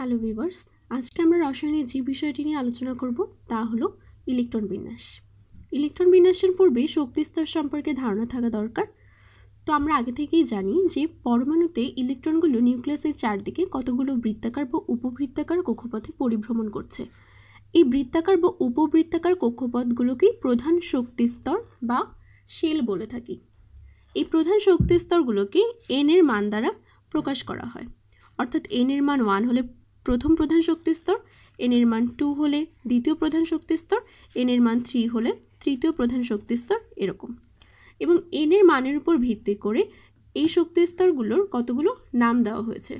hello viewers আজকে আমরা রসায়নের যে বিষয়টি নিয়ে আলোচনা করব তা হলো ইলেকট্রন বিন্যাস ইলেকট্রন বিন্যাসের পূর্বে শক্তিস্তর সম্পর্কে ধারণা থাকা দরকার তো আমরা আগে থেকেই জানি যে পরমাণুতে ইলেকট্রনগুলো নিউক্লিয়াসের চারদিকে কতগুলো বৃত্তাকার বা উপবৃত্তাকার কক্ষপথে পরিভ্রমণ করছে এই বৃত্তাকার বা উপবৃত্তাকার কক্ষপথগুলোকেই প্রধান শক্তিস্তর বা শেল বলে থাকি এই প্রধান শক্তিস্তরগুলোকে এন এর মান দ্বারা প্রকাশ করা হয় অর্থাৎ এন এর মান ওয়ান হলে প্রথম প্রধান শক্তিস্তর এন এর মান টু হলে দ্বিতীয় প্রধান শক্তিস্তর এন এর মান থ্রি হলে তৃতীয় প্রধান শক্তিস্তর এরকম এবং এন এর মানের উপর ভিত্তি করে এই শক্তিস্তরগুলোর কতগুলো নাম দেওয়া হয়েছে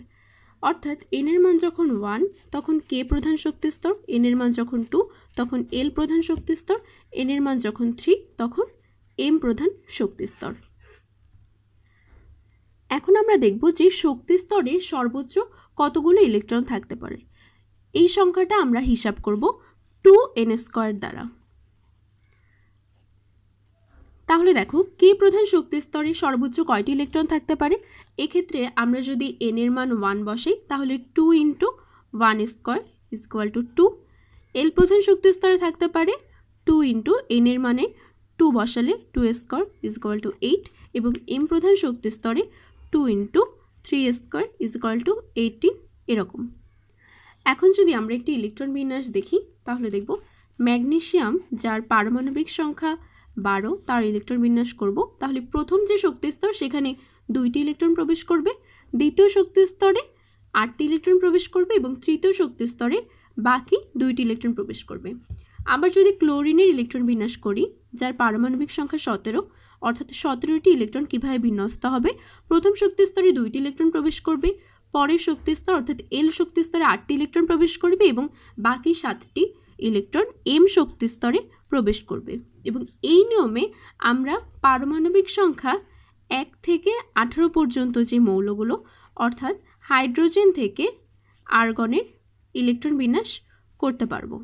অর্থাৎ এন এর মান যখন ওয়ান তখন কে প্রধান শক্তিস্তর এন এর মান যখন টু তখন এল প্রধান শক্তিস্তর এন এর মান যখন থ্রি তখন এম প্রধান শক্তিস্তর আমরা দেখব যে শক্তি স্তরে সর্বোচ্চ কতগুলো ইলেকট্রন থাকতে পারে এই সংখ্যাটা আমরা হিসাব করব টু এন স্কোয়ার দ্বারা তাহলে দেখো কে প্রধান শক্তি স্তরে সর্বোচ্চ কয়টি ইলেকট্রন থাকতে পারে এক্ষেত্রে আমরা যদি এন এর মান ওয়ান বসাই তাহলে two into one square is equal to two L প্রধান শক্তি স্তরে থাকতে পারে টু ইন্টু এন এর মানে টু বসালে two square is equal to eight এবং এম প্রধান শক্তি স্তরে two into three square is equal to eighteen এরকম এখন যদি আমরা একটি ইলেকট্রন বিন্যাস দেখি তাহলে দেখব ম্যাগনেশিয়াম যার পারমাণবিক সংখ্যা বারো তার ইলেকট্রন বিন্যাস করব তাহলে প্রথম যে শক্তি স্তর সেখানে দুইটি ইলেকট্রন প্রবেশ করবে দ্বিতীয় শক্তি স্তরে আটটি ইলেকট্রন প্রবেশ করবে এবং তৃতীয় শক্তি স্তরে বাকি দুইটি ইলেকট্রন প্রবেশ করবে আবার যদি ক্লোরিনের ইলেকট্রন বিন্যাস করি যার পারমাণবিক সংখ্যা সতেরো অর্থাৎ সতেরোটি ইলেকট্রন কীভাবে বিন্যস্ত হবে প্রথম শক্তি স্তরে দুইটি ইলেকট্রন প্রবেশ করবে পরের শক্তি স্তর অর্থাৎ এল শক্তি স্তরে আটটি ইলেকট্রন প্রবেশ করবে এবং বাকি সাতটি ইলেকট্রন এম শক্তি স্তরে প্রবেশ করবে এবং এই নিয়মে আমরা পারমাণবিক সংখ্যা এক থেকে আঠেরো পর্যন্ত যে মৌলগুলো অর্থাৎ হাইড্রোজেন থেকে আর্গনের ইলেকট্রন বিন্যাস করতে পারবো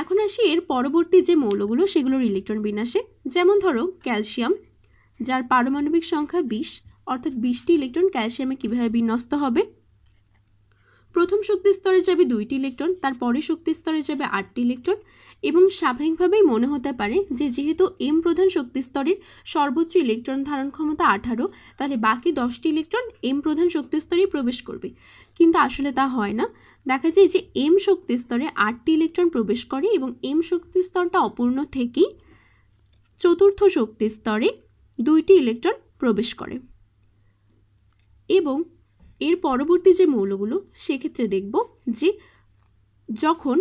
এখন আসি এর পরবর্তী যে মৌলগুলো সেগুলোর ইলেকট্রন বিন্যাসে যেমন ধরো ক্যালসিয়াম যার পারমাণবিক সংখ্যা বিশ অর্থাৎ বিশটি ইলেকট্রন ক্যালসিয়ামে কীভাবে বিন্যস্ত হবে প্রথম শক্তি স্তরে যাবে দুইটি ইলেকট্রন পরে শক্তি স্তরে যাবে আটটি ইলেকট্রন এবং স্বাভাবিকভাবেই মনে হতে পারে যে যেহেতু এম প্রধান শক্তি স্তরের সর্বোচ্চ ইলেকট্রন ধারণ ক্ষমতা আঠারো তাহলে বাকি দশটি ইলেকট্রন এম প্রধান শক্তি স্তরেই প্রবেশ করবে কিন্তু আসলে তা হয় না দেখা যায় যে এম শক্তি স্তরে আটটি ইলেকট্রন প্রবেশ করে এবং এম শক্তি স্তরটা অপূর্ণ থেকেই চতুর্থ শক্তি স্তরে দুইটি ইলেকট্রন প্রবেশ করে এবং এর পরবর্তী যে মৌলগুলো সেক্ষেত্রে দেখব যে যখন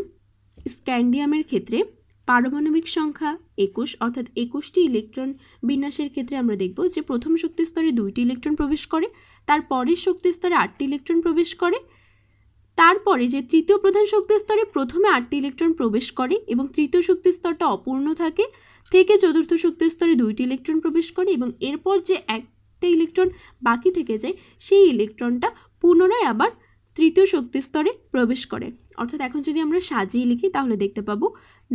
স্ক্যান্ডিয়ামের ক্ষেত্রে পারমাণবিক সংখ্যা একুশ অর্থাৎ একুশটি ইলেকট্রন বিন্যাসের ক্ষেত্রে আমরা দেখব যে প্রথম শক্তি স্তরে দুইটি ইলেকট্রন প্রবেশ করে তার পরের শক্তি স্তরে আটটি ইলেকট্রন প্রবেশ করে তারপরে যে তৃতীয় প্রধান শক্তি স্তরে প্রথমে আটটি ইলেকট্রন প্রবেশ করে এবং তৃতীয় শক্তি স্তরটা অপূর্ণ থাকে থেকে চতুর্থ শক্তি স্তরে দুইটি ইলেকট্রন প্রবেশ করে এবং এরপর যে একটা ইলেকট্রন বাকি থেকে যায় সেই ইলেকট্রনটা পুনরায় আবার তৃতীয় শক্তি স্তরে প্রবেশ করে অর্থাৎ এখন যদি আমরা সাজিয়ে লিখি তাহলে দেখতে পাবো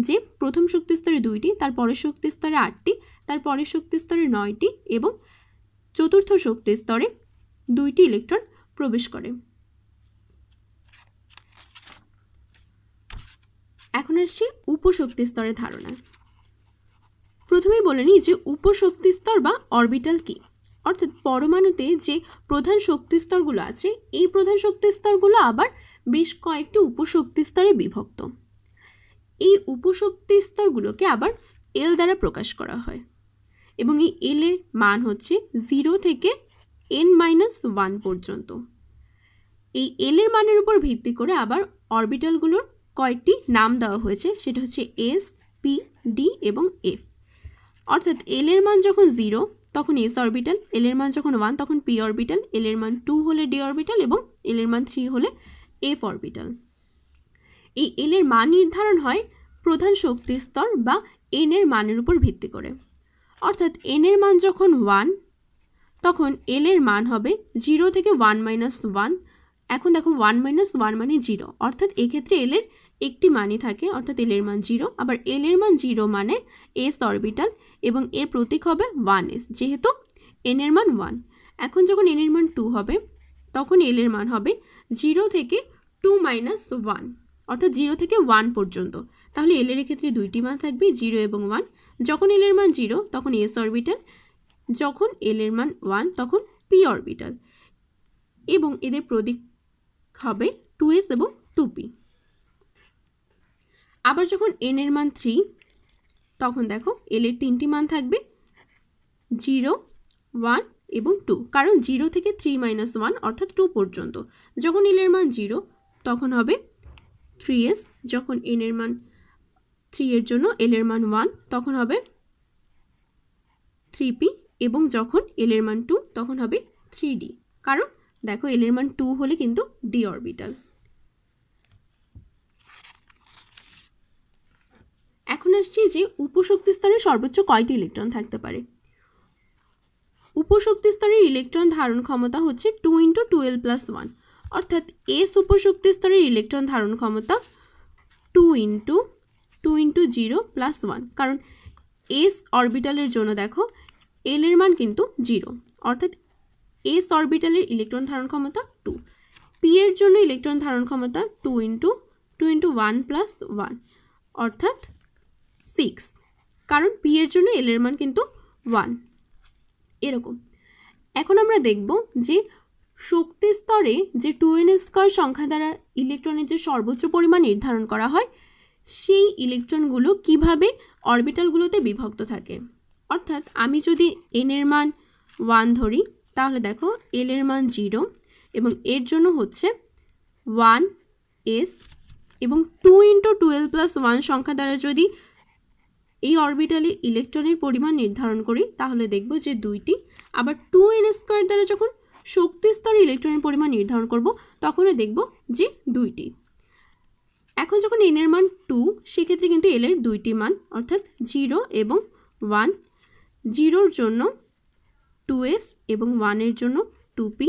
যে প্রথম শক্তি স্তরে দুইটি তার পরের শক্তি স্তরে আটটি তার পরের শক্তি স্তরে নয়টি এবং চতুর্থ শক্তি স্তরে দুইটি ইলেকট্রন প্রবেশ করে এখন আসছি উপশক্তি স্তরের ধারণা প্রথমেই বলে নিই যে উপশক্তি স্তর বা অরবিটাল কি অর্থাৎ পরমাণুতে যে প্রধান শক্তি স্তরগুলো আছে এই প্রধান শক্তি স্তরগুলো আবার বেশ কয়েকটি উপশক্তি স্তরে বিভক্ত এই উপশক্তি স্তরগুলোকে আবার এল দ্বারা প্রকাশ করা হয় এবং এই এল এর মান হচ্ছে জিরো থেকে এন মাইনাস ওয়ান পর্যন্ত এই এল এর মানের উপর ভিত্তি করে আবার অরবিটালগুলোর কয়েকটি নাম দেওয়া হয়েছে সেটা হচ্ছে এস পি ডি এবং এফ অর্থাৎ এল এর মান যখন জিরো তখন এস অরবিটাল এল এর মান যখন ওয়ান তখন পি অরবিটাল এল এর মান টু হলে ডি অরবিটাল এবং এল এর মান থ্রি হলে এফ অরবিটাল এই এল এর মান নির্ধারণ হয় প্রধান শক্তি স্তর বা এন এর মানের উপর ভিত্তি করে অর্থাৎ এন এর মান যখন ওয়ান তখন এল এর মান হবে জিরো থেকে ওয়ান মাইনাস ওয়ান এখন দেখো ওয়ান মাইনাস ওয়ান মানে জিরো অর্থাৎ এক্ষেত্রে এল এর একটি মানই থাকে অর্থাৎ এলের মান জিরো আবার এল এর মান জিরো মানে এস অরবিটাল এবং এর প্রতীক হবে ওয়ান এস যেহেতু এন এর মান ওয়ান এখন যখন এন এর মান টু হবে তখন এল এর মান হবে জিরো থেকে টু মাইনাস ওয়ান অর্থাৎ জিরো থেকে ওয়ান পর্যন্ত তাহলে এল এর ক্ষেত্রে দুইটি মান থাকবে জিরো এবং ওয়ান যখন এল এর মান জিরো তখন এস অরবিটাল যখন এল এর মান ওয়ান তখন পি অরবিটাল এবং এদের প্রতীক হবে টু এস এবং টু পি আবার যখন এন এর মান থ্রি তখন দেখো এল এর তিনটি মান থাকবে জিরো ওয়ান এবং টু কারণ জিরো থেকে থ্রি মাইনাস ওয়ান অর্থাৎ টু পর্যন্ত যখন এল এর মান জিরো তখন হবে থ্রি এস যখন এন এর মান থ্রি এর জন্য এল এর মান ওয়ান তখন হবে থ্রি পি এবং যখন এল এর মান টু তখন হবে থ্রি ডি কারণ দেখো এল এর মান টু হলে কিন্তু ডি অরবিটাল এখন আসছি যে উপশক্তি স্তরে সর্বোচ্চ কয়টি ইলেকট্রন থাকতে পারে উপশক্তি স্তরের ইলেকট্রন ধারণ ক্ষমতা হচ্ছে two into twelve plus one অর্থাৎ এস উপশক্তি স্তরের ইলেকট্রন ধারণ ক্ষমতা two into two into zero plus one কারণ এস অরবিটালের জন্য দেখো এল এর মান কিন্তু জিরো অর্থাৎ এস অরবিটালের ইলেকট্রন ধারণ ক্ষমতা টু পি এর জন্য ইলেকট্রন ধারণ ক্ষমতা two into two into one plus one অর্থাৎ সিক্স কারণ পি এর জন্য এল এর মান কিন্তু ওয়ান এরকম এখন আমরা দেখব যে শক্তি স্তরে যে টু এন স্কয়ার সংখ্যা দ্বারা ইলেকট্রনের যে সর্বোচ্চ পরিমাণ নির্ধারণ করা হয় সেই ইলেকট্রনগুলো কিভাবে অরবিটালগুলোতে বিভক্ত থাকে অর্থাৎ আমি যদি এন এর মান ওয়ান ধরি তাহলে দেখো এল এর মান জিরো এবং এর জন্য হচ্ছে ওয়ান এস এবং two into twelve plus one সংখ্যা দ্বারা যদি এই অরবিটালে ইলেকট্রনের পরিমাণ নির্ধারণ করি তাহলে দেখব যে দুইটি আবার টু এন স্কোয়ার দ্বারা যখন শক্তি স্তরে ইলেকট্রনের পরিমাণ নির্ধারণ করব তখনও দেখব যে দুইটি এখন যখন এন এর মান টু সেক্ষেত্রে কিন্তু এল এর দুইটি মান অর্থাৎ জিরো এবং ওয়ান জিরোর জন্য টু এস এবং ওয়ানের জন্য টু পি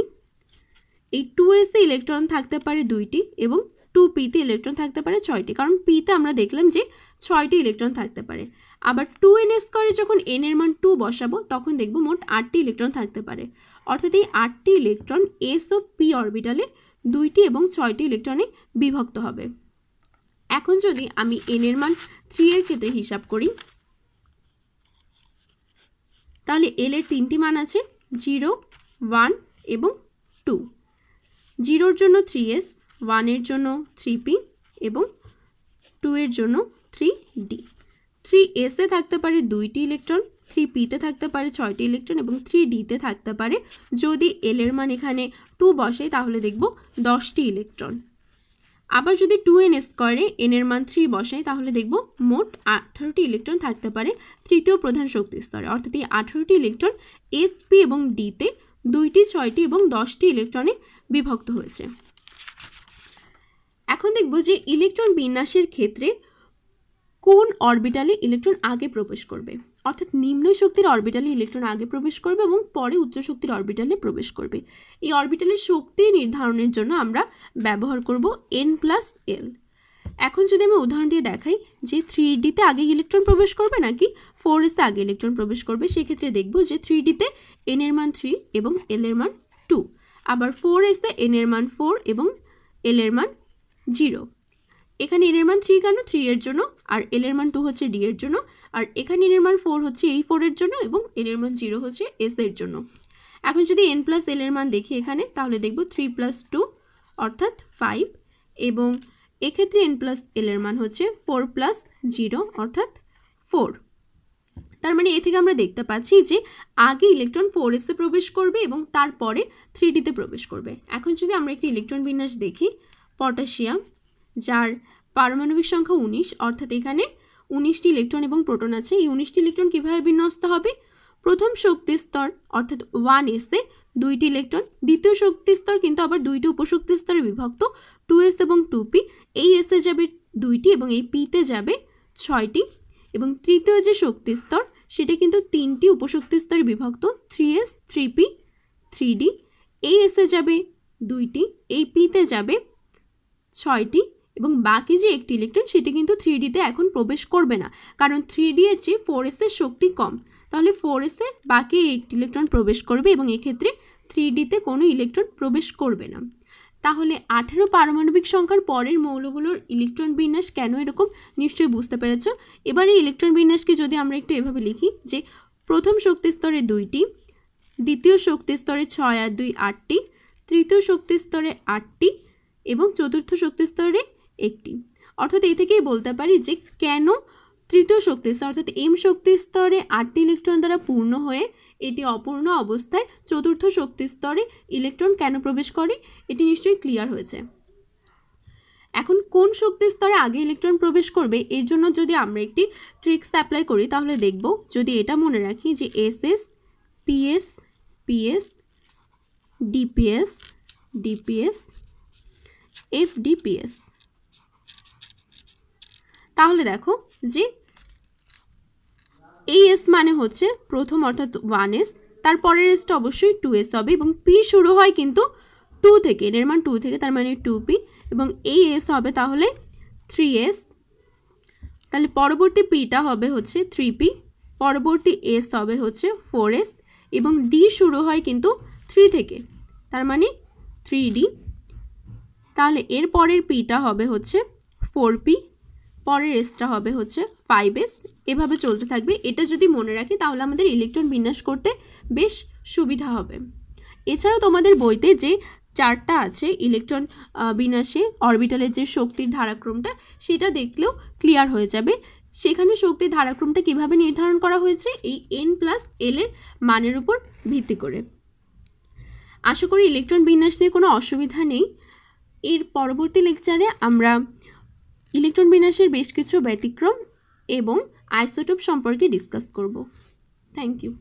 এই টু এসে ইলেকট্রন থাকতে পারে দুইটি এবং টু পিতে ইলেকট্রন থাকতে পারে ছয়টি কারণ পিতে আমরা দেখলাম যে ছয়টি ইলেকট্রন থাকতে পারে আবার টু এন এস করে যখন এন এর মান টু বসাবো তখন দেখব মোট আটটি ইলেকট্রন থাকতে পারে অর্থাৎ এই আটটি ইলেকট্রন এস ও পি অরবিটালে দুইটি এবং ছয়টি ইলেকট্রনে বিভক্ত হবে এখন যদি আমি এন এর মান থ্রি এর ক্ষেত্রে হিসাব করি তাহলে এল এর তিনটি মান আছে জিরো ওয়ান এবং টু জিরোর জন্য থ্রি এস ওয়ানের জন্য থ্রি পি এবং টু এর জন্য থ্রি ডি থ্রি এসে থাকতে পারে দুইটি ইলেকট্রন থ্রি পিতে থাকতে পারে ছয়টি ইলেকট্রন এবং থ্রি ডিতে থাকতে পারে যদি এল এর মান এখানে টু বসে তাহলে দেখব দশটি ইলেকট্রন আবার যদি টু এন n এন এর মান থ্রি বসাই তাহলে দেখব মোট আঠারোটি ইলেকট্রন থাকতে পারে তৃতীয় প্রধান শক্তি স্তরে অর্থাৎ এই আঠারোটি ইলেকট্রন এস পি এবং ডিতে দুইটি ছয়টি এবং দশটি ইলেকট্রনে বিভক্ত হয়েছে এখন দেখব যে ইলেকট্রন বিন্যাসের ক্ষেত্রে কোন অরবিটালে ইলেকট্রন আগে প্রবেশ করবে অর্থাৎ নিম্ন শক্তির অরবিটালে ইলেকট্রন আগে প্রবেশ করবে এবং পরে উচ্চ শক্তির অরবিটালে প্রবেশ করবে এই অরবিটালের শক্তি নির্ধারণের জন্য আমরা ব্যবহার করব এন প্লাস এল এখন যদি আমি উদাহরণ দিয়ে দেখাই যে থ্রি ডিতে আগে ইলেকট্রন প্রবেশ করবে নাকি ফোর এসে আগে ইলেকট্রন প্রবেশ করবে সেক্ষেত্রে দেখব যে থ্রি ডিতে এন এর মান থ্রি এবং এল এর মান টু আবার ফোর এসে এন এর মান ফোর এবং এল এর মান জিরো এখানে এল এর মান থ্রি কেন থ্রি এর জন্য আর এল এর মান টু হচ্ছে ডি এর জন্য আর এখানে এর মান ফোর হচ্ছে এই ফোর এর জন্য এবং এল এর মান জিরো হচ্ছে এস এর জন্য এখন যদি এন প্লাস এল এর মান দেখি এখানে তাহলে দেখব থ্রি প্লাস টু অর্থাৎ ফাইভ এবং এক্ষেত্রে এন প্লাস এল এর মান হচ্ছে ফোর প্লাস জিরো অর্থাৎ ফোর তার মানে এ থেকে আমরা দেখতে পাচ্ছি যে আগে ইলেকট্রন ফোর এসে প্রবেশ করবে এবং তারপরে থ্রি ডিতে প্রবেশ করবে এখন যদি আমরা একটি ইলেকট্রন বিন্যাস দেখি পটাশিয়াম যার পারমাণবিক সংখ্যা উনিশ অর্থাৎ এখানে উনিশটি ইলেকট্রন এবং প্রোটন আছে এই উনিশটি ইলেকট্রন কীভাবে বিন্যস্ত হবে প্রথম শক্তি স্তর অর্থাৎ ওয়ান এসে দুইটি ইলেকট্রন দ্বিতীয় শক্তি স্তর কিন্তু আবার দুইটি উপশক্তি স্তরে বিভক্ত টু এস এবং টু পি এই এসে যাবে দুইটি এবং এই পিতে যাবে ছয়টি এবং তৃতীয় যে শক্তি স্তর সেটা কিন্তু তিনটি উপশক্তি স্তরে বিভক্ত three s three p three d এই এসে যাবে দুইটি এই পিতে যাবে ছয়টি এবং বাকি যে একটি ইলেকট্রন সেটি কিন্তু থ্রি ডিতে এখন প্রবেশ করবে না কারণ থ্রি ডি এর চেয়ে ফোর এসের শক্তি কম তাহলে ফোর এসে বাকি একটি ইলেকট্রন প্রবেশ করবে এবং এক্ষেত্রে থ্রি ডিতে কোনো ইলেকট্রন প্রবেশ করবে না তাহলে আঠেরো পারমাণবিক সংখ্যার পরের মৌলগুলোর ইলেকট্রন বিন্যাস কেন এরকম নিশ্চয়ই বুঝতে পেরেছ এবার এই ইলেকট্রন বিন্যাসকে যদি আমরা একটু এভাবে লিখি যে প্রথম শক্তি স্তরে দুইটি দ্বিতীয় শক্তি স্তরে ছয় আর দুই আটটি তৃতীয় শক্তি স্তরে আটটি এবং চতুর্থ শক্তি স্তরে একটি অর্থাৎ এ থেকেই বলতে পারি যে কেন তৃতীয় শক্তি স্তর অর্থাৎ এম শক্তি স্তরে আটটি ইলেকট্রন দ্বারা পূর্ণ হয়ে এটি অপূর্ণ অবস্থায় চতুর্থ শক্তি স্তরে ইলেকট্রন কেন প্রবেশ করে এটি নিশ্চয়ই ক্লিয়ার হয়েছে এখন কোন শক্তি স্তরে আগে ইলেকট্রন প্রবেশ করবে এর জন্য যদি আমরা একটি ট্রিক্স অ্যাপ্লাই করি তাহলে দেখব যদি এটা মনে রাখি যে s s p s p s d p s d p s f d p s তাহলে দেখো যে এই এস মানে হচ্ছে প্রথম অর্থাৎ ওয়ান এস তারপরের এসটা অবশ্যই টু এস হবে এবং পি শুরু হয় কিন্তু টু থেকে এর মান টু থেকে তার মানে টু পি এবং এই এস হবে তাহলে থ্রি এস তাহলে পরবর্তী পিটা হবে হচ্ছে থ্রি পি পরবর্তী এস হবে হচ্ছে ফোর এস এবং ডি শুরু হয় কিন্তু থ্রি থেকে তার মানে থ্রি ডি তাহলে এর পরের পিটা হবে হচ্ছে ফোর পি পরের এসটা হবে হচ্ছে ফাইভ এস এভাবে চলতে থাকবে এটা যদি মনে রাখি তাহলে আমাদের ইলেকট্রন বিন্যাস করতে বেশ সুবিধা হবে এছাড়া তোমাদের বইতে যে চারটা আছে ইলেকট্রন বিন্যাসে অরবিটালের যে শক্তির ধারাক্রমটা সেটা দেখলেও ক্লিয়ার হয়ে যাবে সেখানে শক্তির ধারাক্রমটা কিভাবে নির্ধারণ করা হয়েছে এই এন প্লাস এল এর মানের উপর ভিত্তি করে আশা করি ইলেকট্রন বিন্যাস নিয়ে কোনো অসুবিধা নেই এর পরবর্তী লেকচারে আমরা ইলেকট্রন বিন্যাসের বেশ কিছু ব্যতিক্রম এবং আইসোটোপ সম্পর্কে ডিসকাস করব থ্যাংক ইউ